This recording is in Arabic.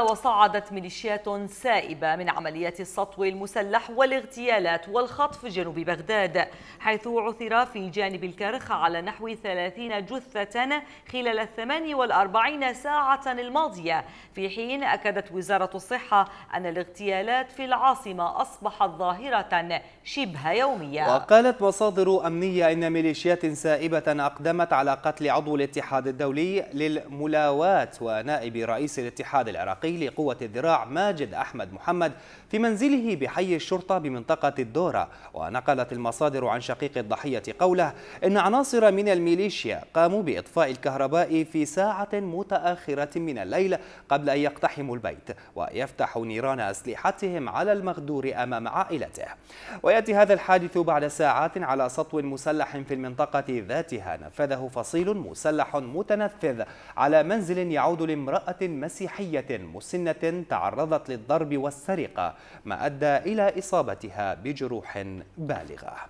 وصعدت ميليشيات سائبة من عمليات السطو المسلح والاغتيالات والخطف جنوب بغداد حيث عثر في جانب الكرخ على نحو 30 جثة خلال الثمان والأربعين ساعة الماضية في حين أكدت وزارة الصحة أن الاغتيالات في العاصمة أصبحت ظاهرة شبه يومية وقالت مصادر أمنية أن ميليشيات سائبة أقدمت على قتل عضو الاتحاد الدولي للملاوات ونائب رئيس الاتحاد العراقي تقيل قوة الذراع ماجد أحمد محمد في منزله بحي الشرطة بمنطقة الدورة ونقلت المصادر عن شقيق الضحية قوله إن عناصر من الميليشيا قاموا بإطفاء الكهرباء في ساعة متأخرة من الليل قبل أن يقتحموا البيت ويفتحوا نيران أسلحتهم على المغدور أمام عائلته ويأتي هذا الحادث بعد ساعات على سطو مسلح في المنطقة ذاتها نفذه فصيل مسلح متنفذ على منزل يعود لامرأة مسيحية مسنة تعرضت للضرب والسرقة ما أدى إلى إصابتها بجروح بالغة